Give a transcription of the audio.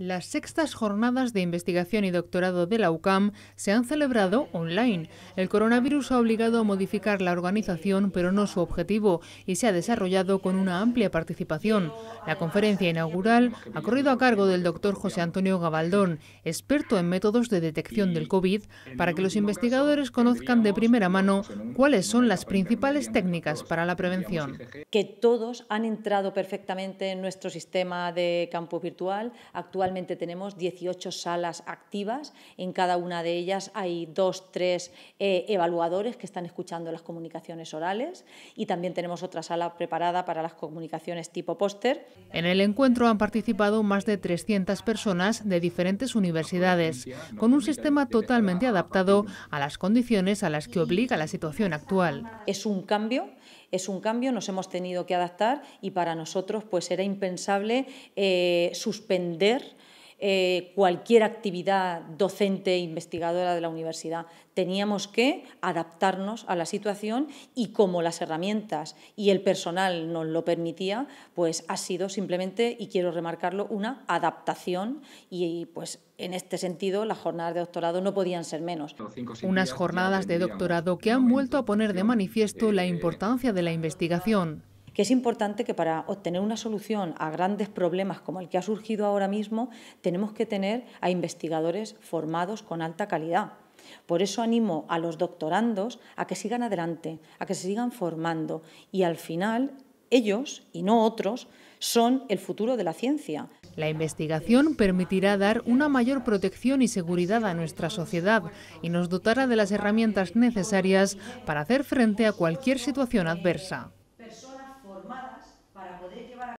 Las sextas jornadas de investigación y doctorado de la UCAM se han celebrado online. El coronavirus ha obligado a modificar la organización, pero no su objetivo, y se ha desarrollado con una amplia participación. La conferencia inaugural ha corrido a cargo del doctor José Antonio Gabaldón, experto en métodos de detección del COVID, para que los investigadores conozcan de primera mano cuáles son las principales técnicas para la prevención. Que todos han entrado perfectamente en nuestro sistema de campo virtual. Actualmente tenemos 18 salas activas, en cada una de ellas hay dos, tres eh, evaluadores que están escuchando las comunicaciones orales y también tenemos otra sala preparada para las comunicaciones tipo póster. En el encuentro han participado más de 300 personas de diferentes universidades, con un sistema totalmente adaptado a las condiciones a las que obliga la situación actual. Es un cambio es un cambio, nos hemos tenido que adaptar y para nosotros pues era impensable eh, suspender eh, cualquier actividad docente e investigadora de la universidad. Teníamos que adaptarnos a la situación y como las herramientas y el personal nos lo permitía, pues ha sido simplemente, y quiero remarcarlo, una adaptación y pues en este sentido, las jornadas de doctorado no podían ser menos. Unas jornadas de doctorado que han vuelto a poner de manifiesto eh, la importancia de la investigación que es importante que para obtener una solución a grandes problemas como el que ha surgido ahora mismo, tenemos que tener a investigadores formados con alta calidad. Por eso animo a los doctorandos a que sigan adelante, a que se sigan formando y al final ellos, y no otros, son el futuro de la ciencia. La investigación permitirá dar una mayor protección y seguridad a nuestra sociedad y nos dotará de las herramientas necesarias para hacer frente a cualquier situación adversa.